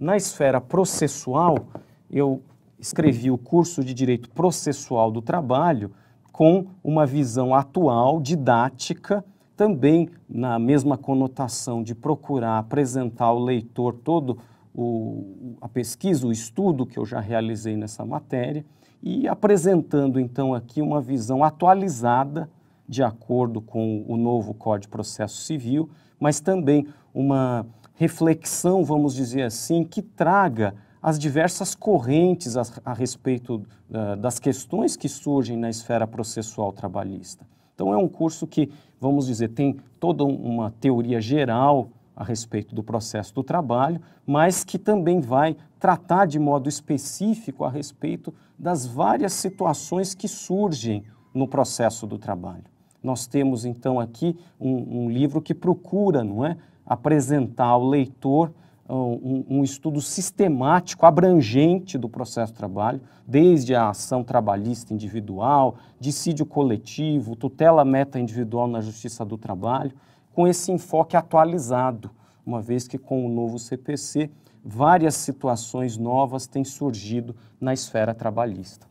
Na esfera processual, eu escrevi o curso de Direito Processual do Trabalho com uma visão atual, didática, também na mesma conotação de procurar apresentar ao leitor todo o, a pesquisa, o estudo que eu já realizei nessa matéria e apresentando então aqui uma visão atualizada de acordo com o novo Código de Processo Civil, mas também uma reflexão, vamos dizer assim, que traga as diversas correntes a, a respeito uh, das questões que surgem na esfera processual trabalhista. Então, é um curso que, vamos dizer, tem toda uma teoria geral a respeito do processo do trabalho, mas que também vai tratar de modo específico a respeito das várias situações que surgem no processo do trabalho. Nós temos então aqui um, um livro que procura, não é, apresentar ao leitor ah, um, um, estudo sistemático, abrangente do processo de trabalho, desde a ação trabalhista individual, dissídio coletivo, tutela meta individual na justiça do trabalho, com esse enfoque atualizado, uma vez que com o novo CPC várias situações novas têm surgido na esfera trabalhista.